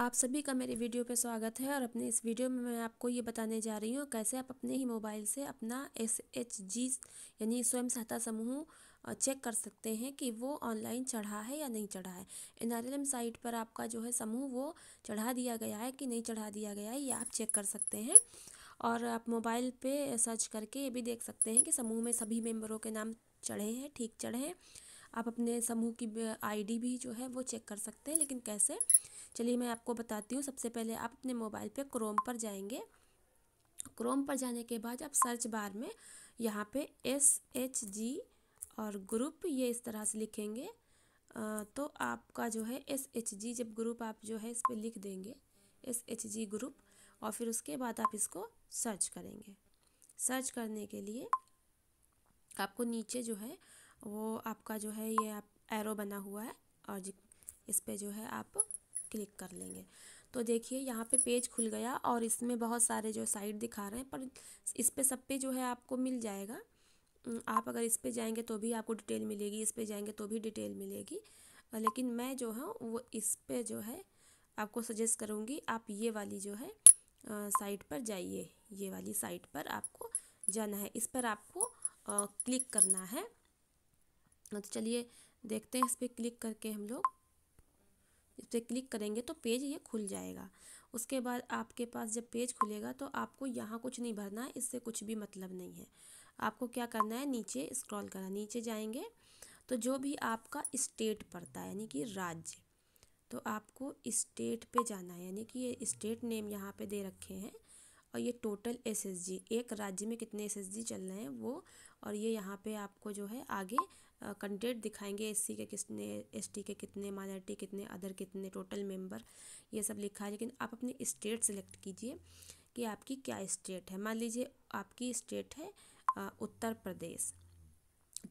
आप सभी का मेरे वीडियो पे स्वागत है और अपने इस वीडियो में मैं आपको ये बताने जा रही हूँ कैसे आप अपने ही मोबाइल से अपना एस एच जी यानी स्वयं सहायता समूह चेक कर सकते हैं कि वो ऑनलाइन चढ़ा है या नहीं चढ़ा है N R L M site पर आपका जो है समूह वो चढ़ा दिया गया है कि नहीं चढ़ा दिया गया है ये आप चेक कर सकते हैं और आप मोबाइल पे सर्च करके ये भी देख सकते हैं कि समूह में सभी मेम्बरों के नाम चढ़े हैं ठीक चढ़े हैं आप अपने समूह की आईडी भी जो है वो चेक कर सकते हैं लेकिन कैसे चलिए मैं आपको बताती हूँ सबसे पहले आप अपने मोबाइल पे क्रोम पर जाएंगे क्रोम पर जाने के बाद आप सर्च बार में यहाँ पे एस एच जी और ग्रुप ये इस तरह से लिखेंगे तो आपका जो है एस एच जी जब ग्रुप आप जो है इस पर लिख देंगे एस एच जी ग्रुप और फिर उसके बाद आप इसको सर्च करेंगे सर्च करने के लिए आपको नीचे जो है वो आपका जो है ये आप एरो बना हुआ है और इस पर जो है आप क्लिक कर लेंगे तो देखिए यहाँ पे पेज खुल गया और इसमें बहुत सारे जो साइट दिखा रहे हैं पर इस पर सब पे जो है आपको मिल जाएगा आप अगर इस पर जाएंगे तो भी आपको डिटेल मिलेगी इस पर जाएंगे तो भी डिटेल मिलेगी लेकिन मैं जो हूँ वो इस पर जो है आपको सजेस्ट करूँगी आप ये वाली जो है साइट पर जाइए ये वाली साइट पर आपको जाना है इस पर आपको आ, क्लिक करना है तो चलिए देखते हैं इस पर क्लिक करके हम लोग पे क्लिक करेंगे तो पेज ये खुल जाएगा उसके बाद आपके पास जब पेज खुलेगा तो आपको यहाँ कुछ नहीं भरना है इससे कुछ भी मतलब नहीं है आपको क्या करना है नीचे स्क्रॉल करना नीचे जाएंगे तो जो भी आपका स्टेट पड़ता है यानी कि राज्य तो आपको स्टेट पे जाना है यानी कि ये स्टेट नेम यहाँ पे दे रखे हैं और ये टोटल एसएसजी एक राज्य में कितने एसएसजी चल रहे हैं वो और ये यहाँ पे आपको जो है आगे कंटेंट दिखाएंगे एससी के कितने एसटी के कितने माइनॉरिटी कितने अदर कितने टोटल मेंबर ये सब लिखा है लेकिन आप अपनी स्टेट सेलेक्ट कीजिए कि आपकी क्या स्टेट है मान लीजिए आपकी स्टेट है आ, उत्तर प्रदेश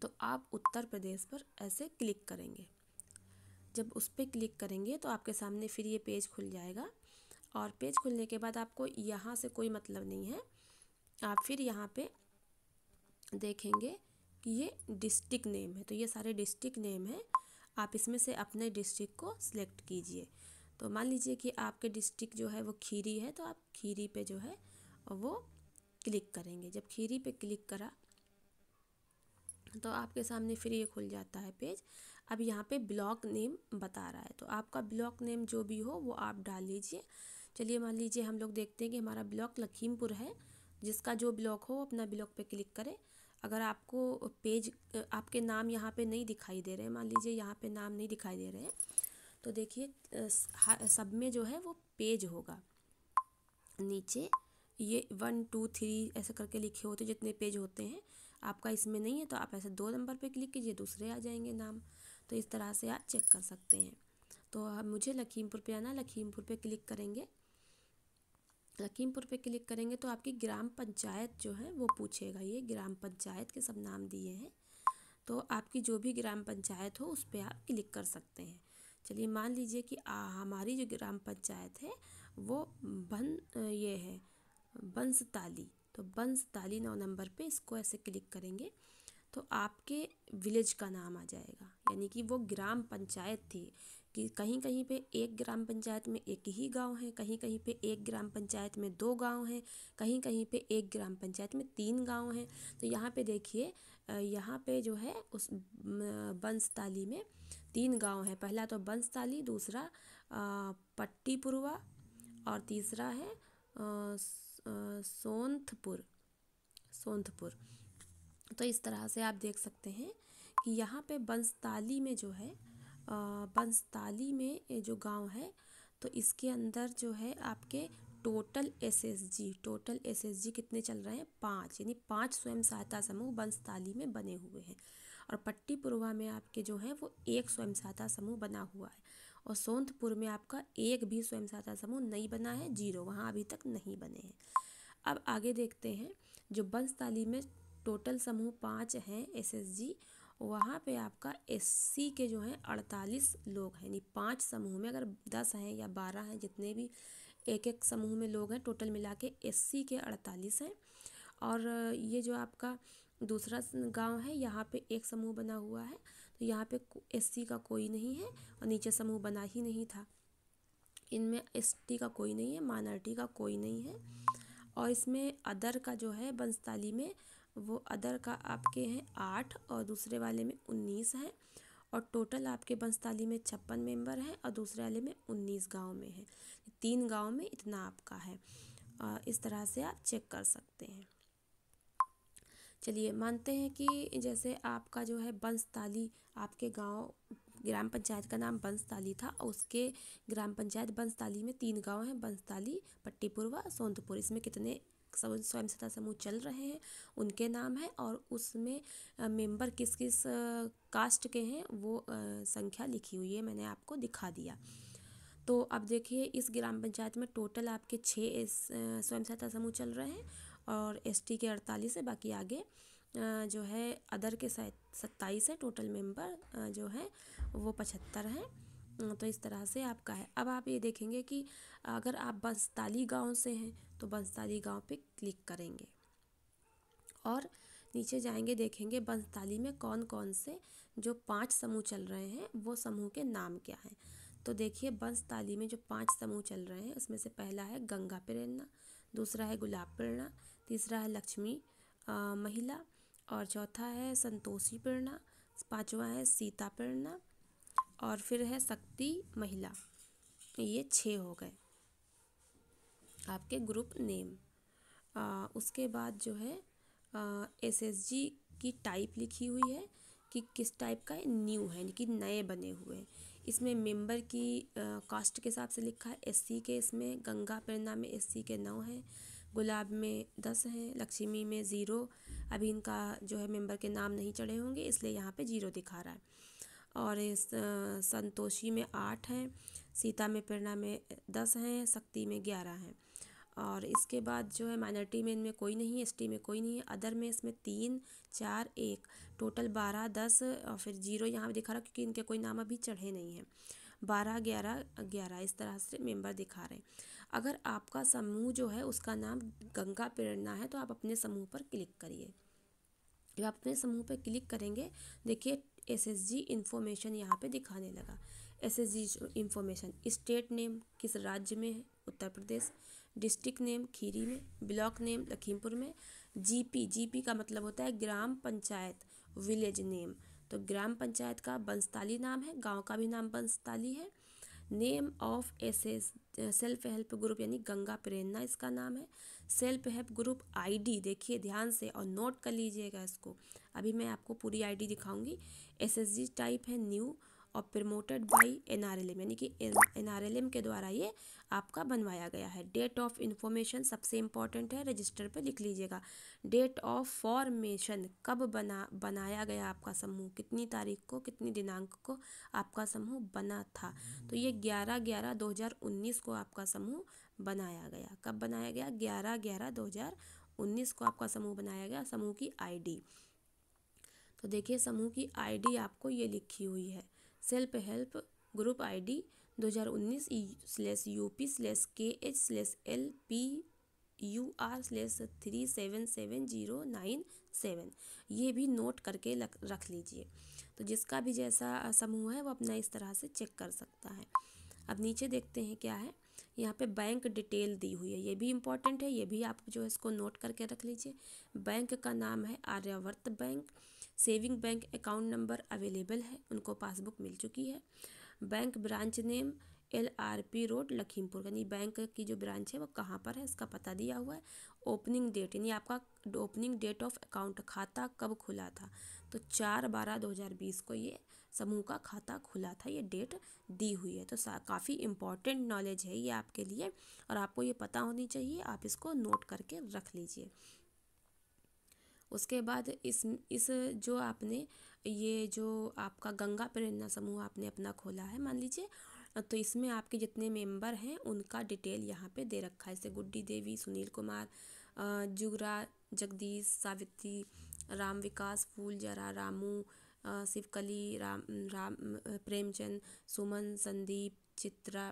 तो आप उत्तर प्रदेश पर ऐसे क्लिक करेंगे जब उस पर क्लिक करेंगे तो आपके सामने फिर ये पेज खुल जाएगा और पेज खुलने के बाद आपको यहाँ से कोई मतलब नहीं है आप फिर यहाँ पे देखेंगे कि ये डिस्ट्रिक्ट नेम है तो ये सारे डिस्ट्रिक्ट नेम हैं आप इसमें से अपने डिस्ट्रिक्ट को सिलेक्ट कीजिए तो मान लीजिए कि आपके डिस्ट्रिक्ट जो है वो खीरी है तो आप खीरी पे जो है वो क्लिक करेंगे जब खीरी पे क्लिक करा तो आपके सामने फिर ये खुल जाता है पेज अब यहाँ पे ब्लॉक नेम बता रहा है तो आपका ब्लॉक नेम जो भी हो वो आप डाल लीजिए चलिए मान लीजिए हम लोग देखते हैं कि हमारा ब्लॉक लखीमपुर है जिसका जो ब्लॉक हो अपना ब्लॉक पे क्लिक करें अगर आपको पेज आपके नाम यहाँ पे नहीं दिखाई दे रहे मान लीजिए यहाँ पे नाम नहीं दिखाई दे रहे हैं तो देखिए सब में जो है वो पेज होगा नीचे ये वन टू थ्री ऐसे करके लिखे होते जितने पेज होते हैं आपका इसमें नहीं है तो आप ऐसे दो नंबर पे क्लिक कीजिए दूसरे आ जाएंगे नाम तो इस तरह से आप चेक कर सकते हैं तो मुझे लखीमपुर पे आना लखीमपुर पे क्लिक करेंगे लखीमपुर पे क्लिक करेंगे तो आपकी ग्राम पंचायत जो है वो पूछेगा ये ग्राम पंचायत के सब नाम दिए हैं तो आपकी जो भी ग्राम पंचायत हो उस पर आप क्लिक कर सकते हैं चलिए मान लीजिए कि आ, हमारी जो ग्राम पंचायत है वो बन ये है बंसताली तो बंसताली नौ नंबर पे इसको ऐसे क्लिक करेंगे तो आपके विलेज का नाम आ जाएगा यानी कि वो ग्राम पंचायत थी कि कहीं कहीं पे एक ग्राम पंचायत में एक ही गांव है कहीं कहीं पे एक ग्राम पंचायत में दो गांव हैं कहीं कहीं पे एक ग्राम पंचायत में तीन गांव हैं तो यहाँ पे देखिए यहाँ पे जो है उस बंसताली में तीन गांव है पहला तो बंसताली दूसरा पट्टीपुरवा और तीसरा है सोनथपुर सोनथपुर तो इस तरह से आप देख सकते हैं कि यहाँ पे बंसताली में जो है बंसताली में जो गांव है तो इसके अंदर जो है आपके टोटल एसएसजी टोटल एसएसजी कितने चल रहे हैं पाँच यानी पाँच स्वयं सहायता समूह बंसताली में बने हुए हैं और पट्टीपुरवा में आपके जो है वो एक स्वयं सहायता समूह बना हुआ है और सोनतपुर में आपका एक भी स्वयं सहायता समूह नहीं बना है जीरो वहाँ अभी तक नहीं बने हैं अब आगे देखते हैं जो बंसताली में टोटल समूह पाँच हैं एसएसजी वहाँ पे आपका एससी के जो हैं अड़तालीस लोग हैं यानी पाँच समूह में अगर दस हैं या बारह हैं जितने भी एक एक समूह में लोग हैं टोटल मिला के एस के अड़तालीस हैं और ये जो आपका दूसरा गांव है यहाँ पे एक समूह बना हुआ है तो यहाँ पे एस का कोई नहीं है और नीचे समूह बना ही नहीं था इनमें एस का कोई नहीं है माइनॉरिटी का कोई नहीं है और इसमें अदर का जो है बंसताली में वो अदर का आपके हैं आठ और दूसरे वाले में उन्नीस हैं और टोटल आपके बंसताली में छप्पन मेंबर हैं और दूसरे वाले में उन्नीस गांव में है तीन गांव में इतना आपका है इस तरह से आप चेक कर सकते हैं चलिए मानते हैं कि जैसे आपका जो है बंसताली आपके गांव ग्राम पंचायत का नाम बंसताली था और उसके ग्राम पंचायत बंसताली में तीन गांव हैं बंसताली पट्टीपुरवा सोनतपुर इसमें कितने स्वयं सहायता समूह चल रहे हैं उनके नाम है और उसमें मेंबर किस किस कास्ट के हैं वो संख्या लिखी हुई है मैंने आपको दिखा दिया तो अब देखिए इस ग्राम पंचायत में टोटल आपके छः स्वयं सहायता समूह चल रहे हैं और एसटी के अड़तालीस है बाकी आगे जो है अदर के सत्ताईस है टोटल मेंबर जो है वो पचहत्तर हैं तो इस तरह से आपका है अब आप ये देखेंगे कि अगर आप बंसताली गांव से हैं तो बंसताली गांव पे क्लिक करेंगे और नीचे जाएंगे देखेंगे बंसताली में कौन कौन से जो पांच समूह चल रहे हैं वो समूह के नाम क्या हैं तो देखिए बंसताली में जो पांच समूह चल रहे हैं उसमें से पहला है गंगा प्रेरणा दूसरा है गुलाब प्रेरणा तीसरा है लक्ष्मी आ, महिला और चौथा है संतोषी प्रेरणा पाँचवा है सीता प्रेरणा और फिर है शक्ति महिला तो ये छः हो गए आपके ग्रुप नेम आ, उसके बाद जो है एस एस जी की टाइप लिखी हुई है कि किस टाइप का है न्यू है यानी कि नए बने हुए हैं इसमें मेंबर की कास्ट के हिसाब से लिखा है एस सी के इसमें गंगा प्रेरणा में एस सी के नौ हैं गुलाब में दस हैं लक्ष्मी में ज़ीरो अभी इनका जो है मेंबर के नाम नहीं चढ़े होंगे इसलिए यहाँ पे ज़ीरो दिखा रहा है और इस संतोषी में आठ हैं सीता में प्रेरणा में दस हैं शक्ति में ग्यारह हैं और इसके बाद जो है माइनॉरिटी में इनमें कोई नहीं है एस में कोई नहीं है अदर में इसमें तीन चार एक टोटल बारह दस और फिर जीरो यहाँ पर दिखा रहा क्योंकि इनके कोई नाम अभी चढ़े नहीं हैं बारह ग्यारह ग्यारह इस तरह से मेंबर दिखा रहे हैं अगर आपका समूह जो है उसका नाम गंगा प्रेरणा है तो आप अपने समूह पर क्लिक करिए जब आप अपने समूह पर क्लिक करेंगे देखिए एस एस जी इन्फॉर्मेशन यहाँ पे दिखाने लगा S S G information state name किस राज्य में है उत्तर प्रदेश डिस्ट्रिक्ट नेम खीरी में ब्लॉक नेम लखीमपुर में जीपी जीपी का मतलब होता है ग्राम पंचायत विलेज नेम तो ग्राम पंचायत का बंसताली नाम है गांव का भी नाम बंसताली है name of S self help group यानी गंगा प्रेरणा इसका नाम है सेल्फ हेल्प ग्रुप आईडी देखिए ध्यान से और नोट कर लीजिएगा इसको अभी मैं आपको पूरी आईडी दिखाऊंगी एसएसजी टाइप है न्यू और promoted by N R L M यानी कि एन आर एल एम के द्वारा ये आपका बनवाया गया है डेट ऑफ इन्फॉर्मेशन सबसे इम्पॉर्टेंट है रजिस्टर पे लिख लीजिएगा डेट ऑफ फॉर्मेशन कब बना बनाया गया आपका समूह कितनी तारीख को कितनी दिनांक को आपका समूह बना था तो ये ग्यारह ग्यारह दो हज़ार उन्नीस को आपका समूह बनाया गया कब बनाया गया ग्यारह ग्यारह दो हज़ार उन्नीस को आपका समूह बनाया गया समूह की आईडी तो देखिए समूह की आईडी आपको ये लिखी हुई है self help group ID 2019 slash U P slash K H slash L P U R slash three seven seven zero nine seven ये भी नोट करके रख लीजिए तो जिसका भी जैसा समूह है वो अपना इस तरह से चेक कर सकता है अब नीचे देखते हैं क्या है यहाँ पे बैंक डिटेल दी हुई है ये भी इम्पॉर्टेंट है ये भी आप जो है इसको नोट करके रख लीजिए बैंक का नाम है Aryavart bank saving bank account number available है उनको पासबुक मिल चुकी है bank branch name L R P road Lakhimpur यानी बैंक की जो ब्रांच है वो कहाँ पर है इसका पता दिया हुआ है ओपनिंग डेट यानी आपका ओपनिंग डेट ऑफ अकाउंट खाता कब खुला था तो चार बारह दो हज़ार बीस को ये समूह का खाता खुला था ये डेट दी हुई है तो काफ़ी इम्पोर्टेंट नॉलेज है ये आपके लिए और आपको ये पता होनी चाहिए आप इसको नोट करके रख लीजिए उसके बाद इस इस जो आपने ये जो आपका गंगा प्रेरणा समूह आपने अपना खोला है मान लीजिए तो इसमें आपके जितने मेंबर हैं उनका डिटेल यहाँ पे दे रखा है जैसे गुड्डी देवी सुनील कुमार जुगरा जगदीश सावित्री राम विकास फूल जरा रामू शिवकली राम राम प्रेमचंद सुमन संदीप चित्रा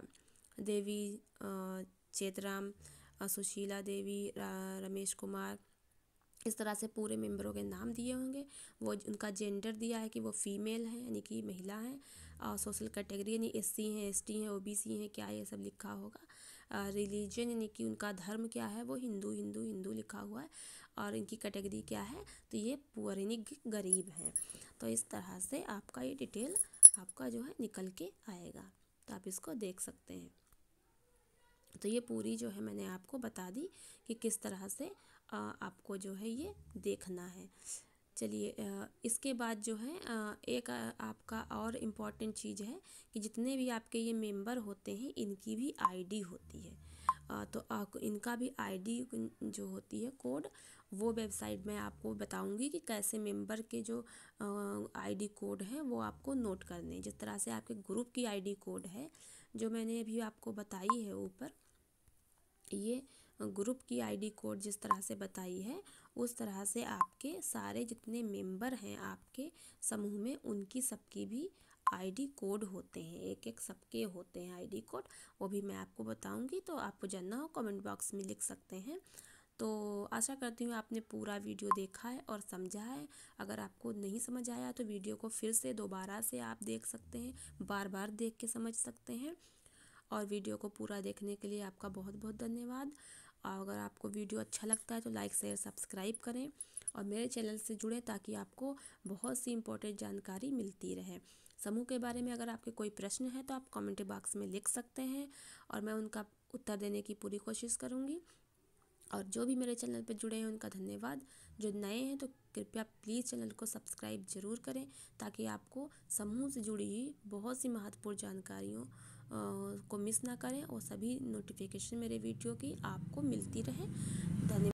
देवी चेतराम सुशीला देवी रमेश कुमार इस तरह से पूरे मेंबरों के नाम दिए होंगे वो उनका जेंडर दिया है कि वो फीमेल हैं यानी कि महिला हैं और सोशल कैटेगरी यानी एस सी हैं एस टी हैं ओ बी सी हैं क्या ये सब लिखा होगा रिलीजन यानी कि उनका धर्म क्या है वो हिंदू हिंदू हिंदू लिखा हुआ है और इनकी कैटेगरी क्या है तो ये पुअर यानी गरीब हैं तो इस तरह से आपका ये डिटेल आपका जो है निकल के आएगा तो आप इसको देख सकते हैं तो ये पूरी जो है मैंने आपको बता दी कि किस तरह से आपको जो है ये देखना है चलिए इसके बाद जो है एक आपका और इम्पॉर्टेंट चीज़ है कि जितने भी आपके ये मेंबर होते हैं इनकी भी आईडी होती है तो इनका भी आईडी जो होती है कोड वो वेबसाइट मैं आपको बताऊंगी कि कैसे मेंबर के जो आईडी कोड है वो आपको नोट करने जिस तरह से आपके ग्रुप की आईडी कोड है जो मैंने अभी आपको बताई है ऊपर ये ग्रुप की आईडी कोड जिस तरह से बताई है उस तरह से आपके सारे जितने मेंबर हैं आपके समूह में उनकी सबकी भी आईडी कोड होते हैं एक एक सबके होते हैं आईडी कोड वो भी मैं आपको बताऊंगी तो आपको जानना हो कमेंट बॉक्स में लिख सकते हैं तो आशा करती हूँ आपने पूरा वीडियो देखा है और समझा है अगर आपको नहीं समझ आया तो वीडियो को फिर से दोबारा से आप देख सकते हैं बार बार देख के समझ सकते हैं और वीडियो को पूरा देखने के लिए आपका बहुत बहुत धन्यवाद और अगर आपको वीडियो अच्छा लगता है तो लाइक शेयर सब्सक्राइब करें और मेरे चैनल से जुड़ें ताकि आपको बहुत सी इम्पोर्टेंट जानकारी मिलती रहे समूह के बारे में अगर आपके कोई प्रश्न है तो आप कमेंट बॉक्स में लिख सकते हैं और मैं उनका उत्तर देने की पूरी कोशिश करूँगी और जो भी मेरे चैनल पर जुड़े हैं उनका धन्यवाद जो नए हैं तो कृपया प्लीज़ चैनल को सब्सक्राइब ज़रूर करें ताकि आपको समूह से जुड़ी हुई बहुत सी महत्वपूर्ण जानकारियों को मिस ना करें और सभी नोटिफिकेशन मेरे वीडियो की आपको मिलती रहे धन्यवाद